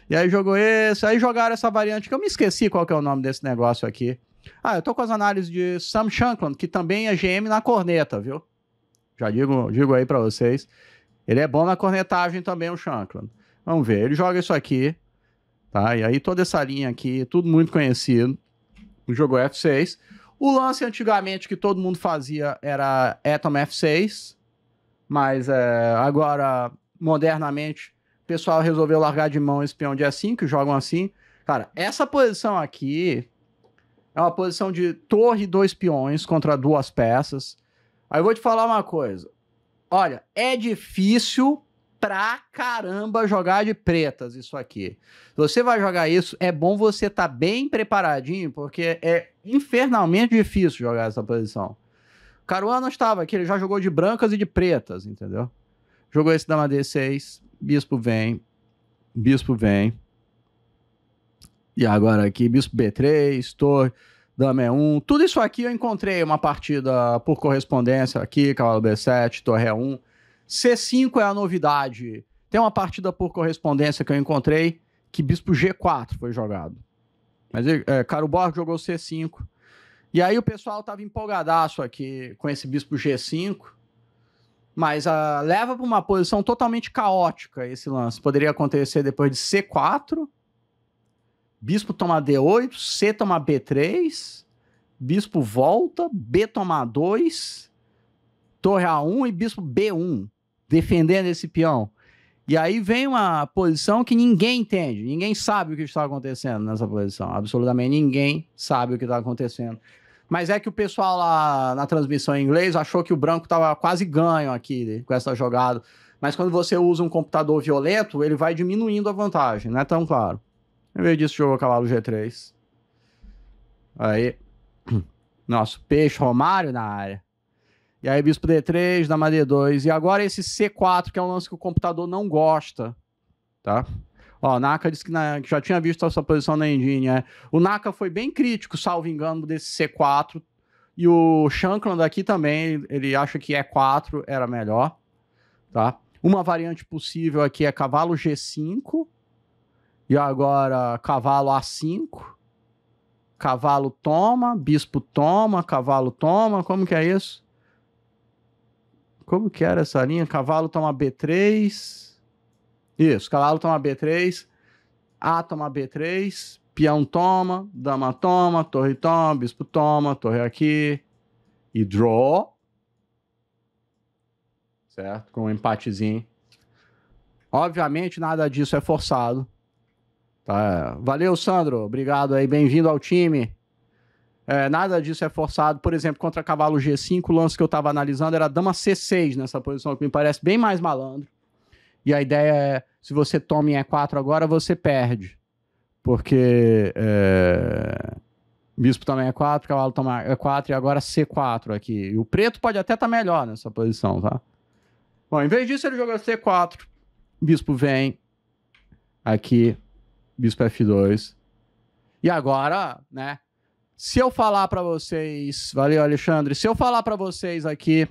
E aí jogou esse, aí jogaram essa variante, que eu me esqueci qual que é o nome desse negócio aqui. Ah, eu tô com as análises de Sam Shankland, que também é GM na corneta, viu? Já digo, digo aí para vocês. Ele é bom na cornetagem também, o Shankland. Vamos ver, ele joga isso aqui, tá? E aí toda essa linha aqui, tudo muito conhecido o jogo é F6. O lance antigamente que todo mundo fazia era Atom F6, mas é, agora, modernamente, o pessoal resolveu largar de mão espião de a 5 que jogam assim. Cara, essa posição aqui é uma posição de torre e dois peões contra duas peças. Aí eu vou te falar uma coisa. Olha, é difícil pra caramba jogar de pretas isso aqui. Se você vai jogar isso, é bom você estar tá bem preparadinho, porque é infernalmente difícil jogar essa posição. Caruana estava aqui, ele já jogou de brancas e de pretas, entendeu? Jogou esse dama D6, bispo vem, bispo vem. E agora aqui, bispo B3, torre, dama E1. É Tudo isso aqui eu encontrei uma partida por correspondência aqui, cavalo B7, torre E1. É C5 é a novidade. Tem uma partida por correspondência que eu encontrei que bispo G4 foi jogado. Mas é, é Caro Borg jogou C5. E aí o pessoal tava empolgadaço aqui com esse bispo G5. Mas ah, leva para uma posição totalmente caótica esse lance. Poderia acontecer depois de C4. Bispo toma D8, C toma B3. Bispo volta, B toma 2. Torre A1 e bispo B1 defendendo esse peão. E aí vem uma posição que ninguém entende, ninguém sabe o que está acontecendo nessa posição. Absolutamente ninguém sabe o que está acontecendo. Mas é que o pessoal lá na transmissão em inglês achou que o branco estava quase ganho aqui né, com essa jogada. Mas quando você usa um computador violento, ele vai diminuindo a vantagem, não é tão claro. Em vez disso, jogou cavalo G3. Aí. Nosso peixe Romário na área. E aí bispo D3, dama D2. E agora esse C4, que é um lance que o computador não gosta, tá? Ó, Naka disse que, na, que já tinha visto essa posição na engine. É. O Naka foi bem crítico, salvo engano, desse C4. E o Shankland aqui também, ele acha que E4 era melhor, tá? Uma variante possível aqui é cavalo G5. E agora cavalo A5. Cavalo toma, bispo toma, cavalo toma. Como que é isso? Como que era essa linha? Cavalo toma B3. Isso, cavalo toma B3. A toma B3. Peão toma, dama toma, torre toma, bispo toma, torre aqui. E draw. Certo? Com um empatezinho. Obviamente, nada disso é forçado. Tá? Valeu, Sandro. Obrigado aí. Bem-vindo ao time. É, nada disso é forçado. Por exemplo, contra cavalo G5, o lance que eu estava analisando era dama C6 nessa posição, que me parece bem mais malandro. E a ideia é, se você toma em E4 agora, você perde. Porque é... bispo também é 4, cavalo toma E4 e agora C4 aqui. E o preto pode até estar tá melhor nessa posição, tá? Bom, em vez disso, ele joga C4. Bispo vem aqui, bispo F2. E agora, né, se eu falar para vocês, valeu Alexandre, se eu falar para vocês aqui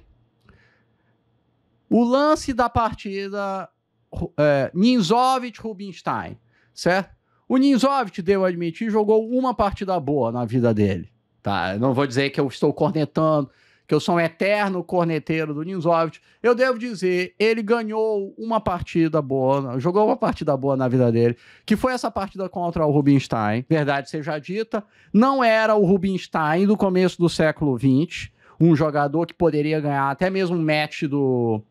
o lance da partida é, Ninzovic-Rubinstein, certo? O Ninzovic, devo admitir, jogou uma partida boa na vida dele. Tá? Eu não vou dizer que eu estou cornetando, que eu sou um eterno corneteiro do Ninzovic, eu devo dizer, ele ganhou uma partida boa, jogou uma partida boa na vida dele, que foi essa partida contra o Rubinstein, verdade seja dita, não era o Rubinstein do começo do século XX, um jogador que poderia ganhar até mesmo um match do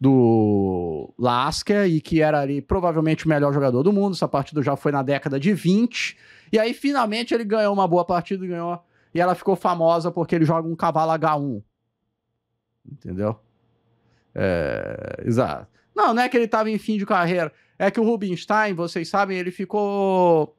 do Lasker e que era ali provavelmente o melhor jogador do mundo. Essa partida já foi na década de 20. E aí finalmente ele ganhou uma boa partida e ganhou e ela ficou famosa porque ele joga um cavalo H1. Entendeu? É, exato. Não, não é que ele estava em fim de carreira. É que o Rubinstein, vocês sabem, ele ficou.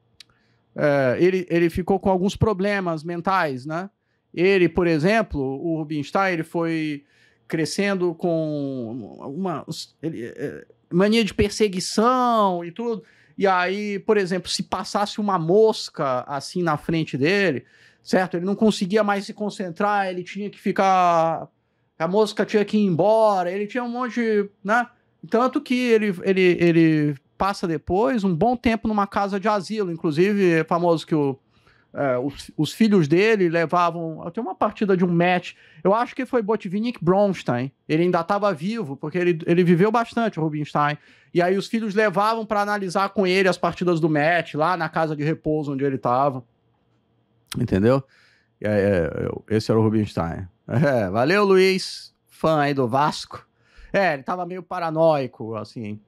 É, ele, ele ficou com alguns problemas mentais, né? Ele, por exemplo, o Rubinstein, ele foi crescendo com uma ele, é, mania de perseguição e tudo. E aí, por exemplo, se passasse uma mosca assim na frente dele, certo? Ele não conseguia mais se concentrar, ele tinha que ficar. A mosca tinha que ir embora, ele tinha um monte de. Né? Tanto que ele, ele, ele passa depois um bom tempo numa casa de asilo, inclusive é famoso que o, é, os, os, filhos dele levavam. até uma partida de um match, eu acho que foi Botvinnik Bronstein. Ele ainda estava vivo, porque ele, ele viveu bastante, o Rubinstein. E aí os filhos levavam para analisar com ele as partidas do match lá na casa de repouso onde ele estava. Entendeu? É, é, esse era o Rubinstein. É, valeu, Luiz, fã aí do Vasco. É, ele tava meio paranoico, assim.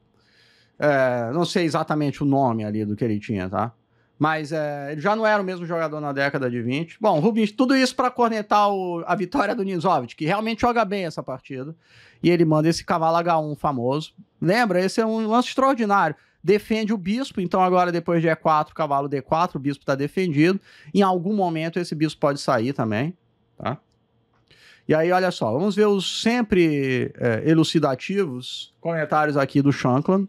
É, não sei exatamente o nome ali do que ele tinha, tá? Mas é, ele já não era o mesmo jogador na década de 20. Bom, Rubens, tudo isso para cornetar o, a vitória do Nizovic, que realmente joga bem essa partida. E ele manda esse cavalo H1 famoso. Lembra? Esse é um lance extraordinário defende o bispo, então agora depois de E4, cavalo D4, o bispo está defendido. Em algum momento esse bispo pode sair também, tá? E aí, olha só, vamos ver os sempre é, elucidativos comentários aqui do Shankland,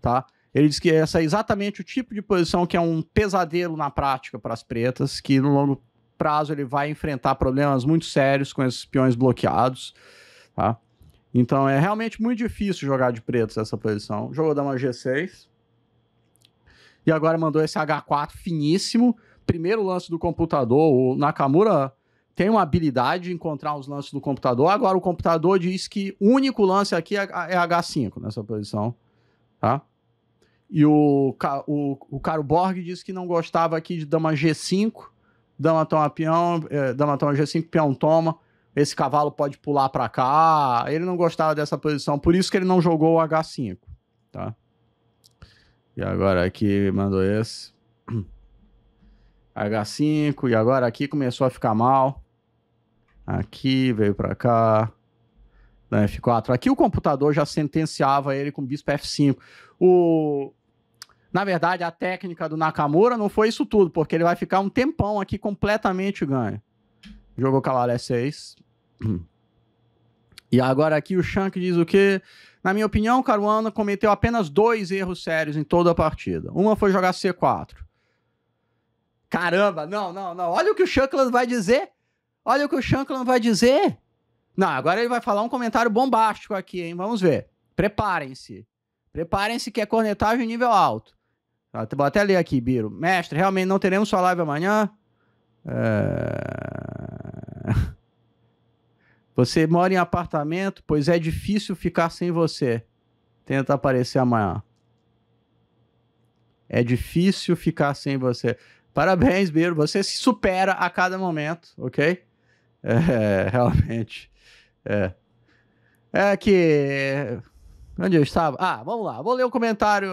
tá? Ele diz que essa é exatamente o tipo de posição que é um pesadelo na prática para as pretas, que no longo prazo ele vai enfrentar problemas muito sérios com esses peões bloqueados, tá? Então é realmente muito difícil jogar de pretos essa posição. Jogou dama G6 e agora mandou esse H4 finíssimo. Primeiro lance do computador, o Nakamura tem uma habilidade de encontrar os lances do computador. Agora o computador diz que o único lance aqui é, é H5 nessa posição, tá? E o, o, o Caro Borg disse que não gostava aqui de dama G5, dama toma peão, é, dama toma G5, peão toma. Esse cavalo pode pular para cá. Ele não gostava dessa posição, por isso que ele não jogou o H5, tá? E agora aqui mandou esse. H5, e agora aqui começou a ficar mal. Aqui, veio para cá. Na F4. Aqui o computador já sentenciava ele com bispo F5. O... Na verdade, a técnica do Nakamura não foi isso tudo, porque ele vai ficar um tempão aqui completamente ganho. Jogou e 6. E agora aqui o Shank diz o quê? Na minha opinião, Caruana cometeu apenas dois erros sérios em toda a partida. Uma foi jogar C4. Caramba, não, não, não. Olha o que o Shanklin vai dizer. Olha o que o Shanklin vai dizer. Não, agora ele vai falar um comentário bombástico aqui, hein? Vamos ver. Preparem-se. Preparem-se que é cornetagem nível alto. Vou ah, até ler aqui, Biro. Mestre, realmente não teremos sua live amanhã? É... Você mora em apartamento, pois é difícil ficar sem você. Tenta aparecer amanhã. É difícil ficar sem você. Parabéns, Biro. Você se supera a cada momento, ok? É, realmente. É. É que. Onde eu estava? Ah, vamos lá. Vou ler o um comentário.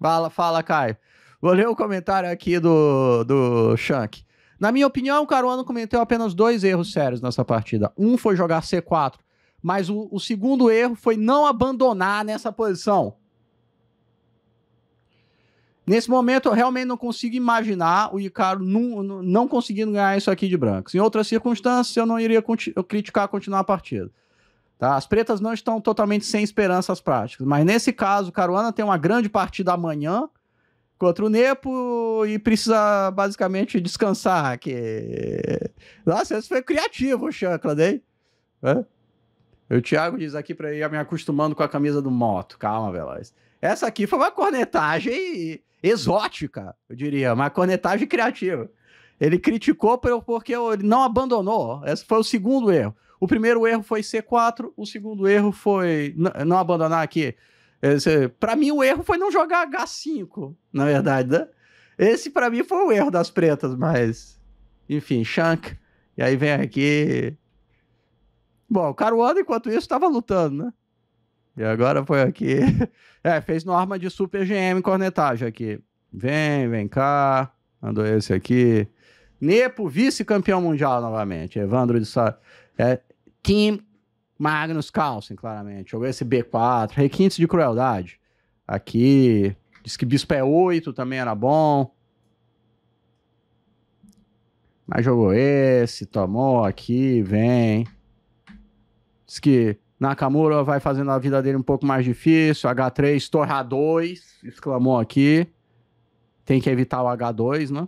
Fala, fala, Caio. Vou ler o um comentário aqui do, do Shank. Na minha opinião, o Caruana cometeu apenas dois erros sérios nessa partida. Um foi jogar C4, mas o, o segundo erro foi não abandonar nessa posição. Nesse momento, eu realmente não consigo imaginar o Icaro não, não conseguindo ganhar isso aqui de brancos. Em outras circunstâncias, eu não iria eu criticar continuar a partida. Tá? As pretas não estão totalmente sem esperanças práticas, mas nesse caso, Caruana tem uma grande partida amanhã contra o Nepo e precisa basicamente descansar. Que... Nossa, esse foi criativo o Shankland, hein? É? O Thiago diz aqui para ir me acostumando com a camisa do moto. Calma, Veloz. Essa aqui foi uma cornetagem exótica, eu diria, uma cornetagem criativa. Ele criticou porque ele não abandonou. Esse foi o segundo erro. O primeiro erro foi C4, o segundo erro foi não abandonar aqui é, para mim, o erro foi não jogar H5, na verdade, né? Esse, para mim, foi o erro das pretas, mas. Enfim, Shank. E aí vem aqui. Bom, o Caruana, enquanto isso, estava lutando, né? E agora foi aqui. É, fez norma de Super GM cornetagem aqui. Vem, vem cá. Mandou esse aqui. Nepo, vice-campeão mundial novamente. Evandro de Sá. É, Team Magnus Carlsen, claramente. Jogou b 4 requintes de crueldade. Aqui, diz que Bispo é 8, também era bom. Mas jogou esse, tomou aqui, vem. Diz que Nakamura vai fazendo a vida dele um pouco mais difícil. H3, torre a 2, exclamou aqui. Tem que evitar o H2, né?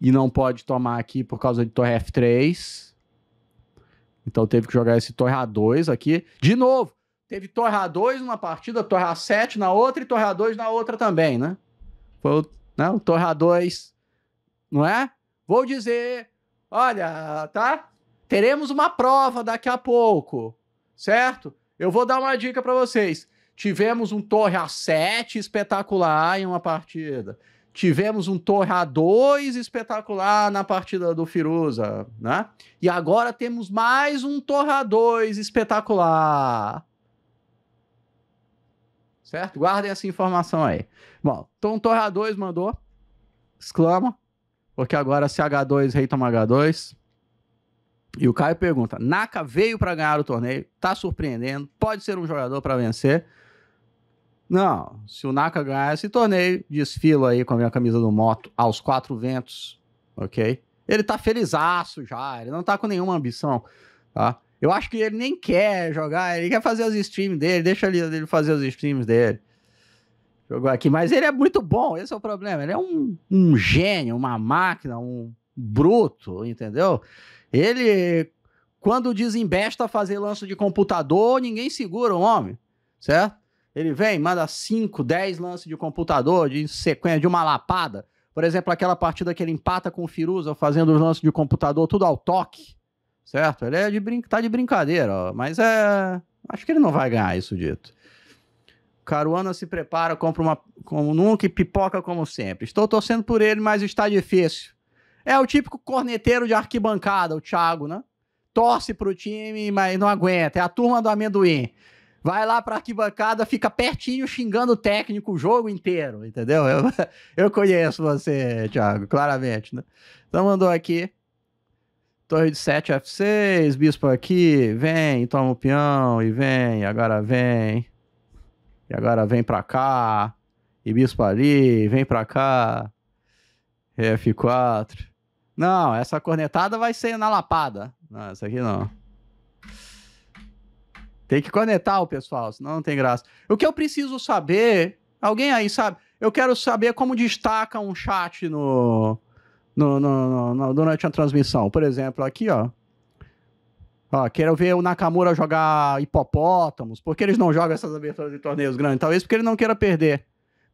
E não pode tomar aqui por causa de torre F3. Então teve que jogar esse Torre A2 aqui. De novo, teve Torre A2 numa partida, Torre A7 na outra e Torre A2 na outra também, né? Foi o, né, o Torre A2, não é? Vou dizer, olha, tá? Teremos uma prova daqui a pouco, certo? Eu vou dar uma dica para vocês. Tivemos um Torre A7 espetacular em uma partida. Tivemos um Torre 2 espetacular na partida do Firuza, né? E agora temos mais um Torre 2 espetacular. Certo? Guardem essa informação aí. Bom, então Torre 2 mandou, exclama, porque agora CH2 rei toma H2. E o Caio pergunta: Naka veio para ganhar o torneio, tá surpreendendo, pode ser um jogador para vencer. Não, se o Naka ganhar esse torneio, desfilo aí com a minha camisa do moto aos quatro ventos, ok? Ele tá felizaço já, ele não tá com nenhuma ambição, tá? Eu acho que ele nem quer jogar, ele quer fazer os streams dele, deixa ele fazer os streams dele. Jogou aqui, mas ele é muito bom, esse é o problema. Ele é um, um gênio, uma máquina, um bruto, entendeu? Ele, quando desembesta fazer lance de computador, ninguém segura o homem, certo? Ele vem, manda 5, 10 lances de computador, de sequência, de uma lapada. Por exemplo, aquela partida que ele empata com o Firuza, fazendo os lances de computador tudo ao toque, certo? Ele é de brin tá de brincadeira, ó, mas é... Acho que ele não vai ganhar isso dito. Caruana se prepara, compra uma como nunca e pipoca como sempre. Estou torcendo por ele, mas está difícil. É o típico corneteiro de arquibancada, o Thiago, né? Torce pro time, mas não aguenta. É a turma do amendoim vai lá pra arquibancada, fica pertinho xingando o técnico o jogo inteiro, entendeu? Eu, eu conheço você, Thiago, claramente, né? Então mandou aqui. Torre de 7 F6, bispo aqui, vem, toma o peão, e vem, agora vem. E agora vem pra cá. E bispo ali, vem pra cá. F4. Não, essa cornetada vai ser na lapada. Não, essa aqui não. Tem que conectar o pessoal, senão não tem graça. O que eu preciso saber, alguém aí sabe? Eu quero saber como destaca um chat no, no, no, no durante a transmissão. Por exemplo, aqui, ó. Ó, quero ver o Nakamura jogar hipopótamos. Por que eles não jogam essas aberturas de torneios grandes? Talvez porque ele não queira perder.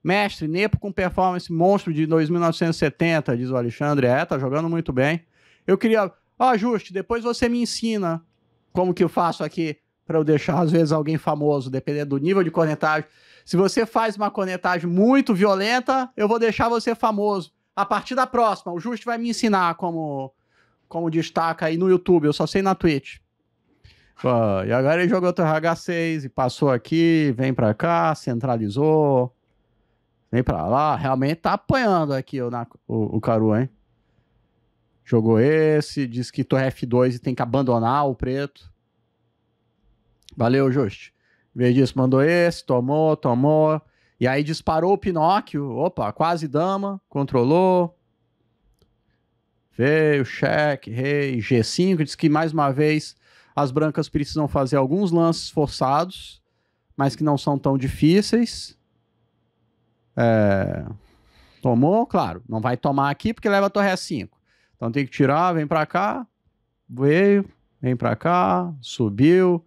Mestre, Nepo com performance monstro de 2970, diz o Alexandre. É, tá jogando muito bem. Eu queria. Ó, Juste, depois você me ensina como que eu faço aqui para eu deixar, às vezes, alguém famoso, dependendo do nível de conectagem. Se você faz uma conectagem muito violenta, eu vou deixar você famoso. A partir da próxima, o Justo vai me ensinar como, como destaca aí no YouTube, eu só sei na Twitch. e agora ele jogou TRH 6 e passou aqui, vem pra cá, centralizou, vem pra lá. Realmente tá apanhando aqui o, o, o Caru, hein? Jogou esse, diz que tô F2 e tem que abandonar o preto. Valeu, Just. Verdiz mandou esse, tomou, tomou. E aí disparou o Pinóquio. Opa, quase dama, controlou. Veio, cheque, rei, G5. Diz que mais uma vez as brancas precisam fazer alguns lances forçados, mas que não são tão difíceis. É... Tomou, claro. Não vai tomar aqui porque leva a torre A5. Então tem que tirar, vem para cá. Veio, vem para cá, subiu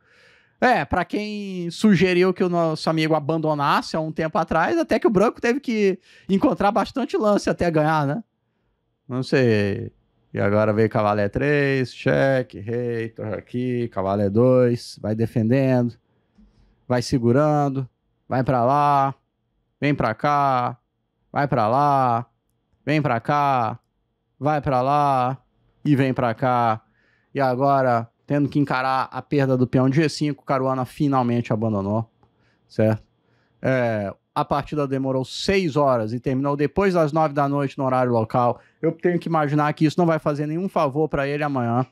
é, para quem sugeriu que o nosso amigo abandonasse há um tempo atrás, até que o branco teve que encontrar bastante lance até ganhar, né? Não sei. E agora veio cavalé 3, cheque, rei, torre aqui, cavalé 2, vai defendendo, vai segurando, vai para lá, vem para cá, vai para lá, vem para cá, vai para lá e vem para cá. E agora tendo que encarar a perda do peão de G5, Caruana finalmente abandonou, certo? É, a partida demorou 6 horas e terminou depois das 9 da noite no horário local. Eu tenho que imaginar que isso não vai fazer nenhum favor para ele amanhã.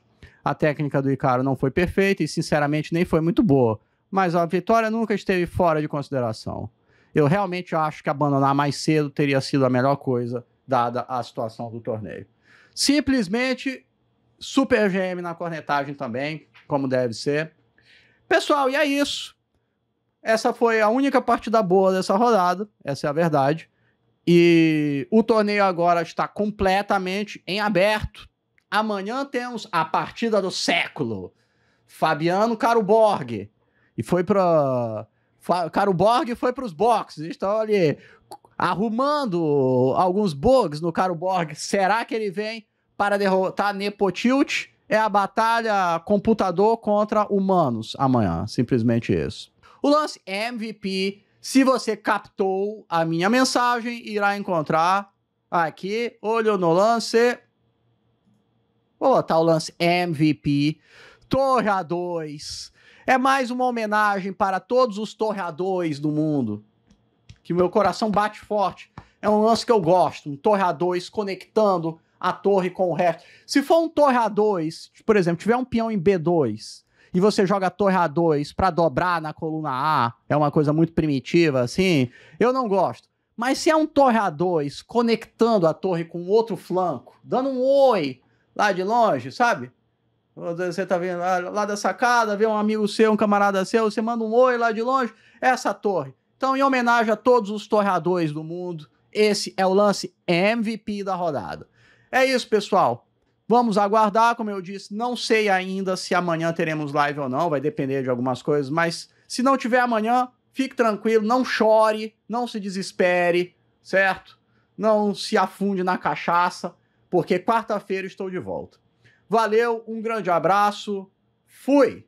A técnica do Icaro não foi perfeita e, sinceramente, nem foi muito boa. Mas a vitória nunca esteve fora de consideração. Eu realmente acho que abandonar mais cedo teria sido a melhor coisa, dada a situação do torneio. Simplesmente Super GM na cornetagem também, como deve ser. Pessoal, e é isso. Essa foi a única partida boa dessa rodada, essa é a verdade. E o torneio agora está completamente em aberto. Amanhã temos a partida do século. Fabiano Caruborg. E foi para Caro Borg foi para os boxes. Estão ali arrumando alguns bugs no Caro Borg. Será que ele vem? para derrotar Nepotilt é a batalha computador contra humanos amanhã. Simplesmente isso. O lance MVP, se você captou a minha mensagem, irá encontrar aqui, olho no lance. Vou botar o lance MVP. Torre 2. É mais uma homenagem para todos os torreadores do mundo. Que meu coração bate forte. É um lance que eu gosto. Um torre 2 conectando a torre com o resto. Se for um torre A2, por exemplo, tiver um peão em B2 e você joga a torre A2 para dobrar na coluna A, é uma coisa muito primitiva assim, eu não gosto. Mas se é um torre A2 conectando a torre com outro flanco, dando um oi lá de longe, sabe? Você tá vendo lá, lá da sacada, vê um amigo seu, um camarada seu, você manda um oi lá de longe, é essa torre. Então, em homenagem a todos os torreadores do mundo, esse é o lance MVP da rodada. É isso, pessoal. Vamos aguardar, como eu disse, não sei ainda se amanhã teremos live ou não, vai depender de algumas coisas, mas se não tiver amanhã, fique tranquilo, não chore, não se desespere, certo? Não se afunde na cachaça, porque quarta-feira estou de volta. Valeu, um grande abraço, fui!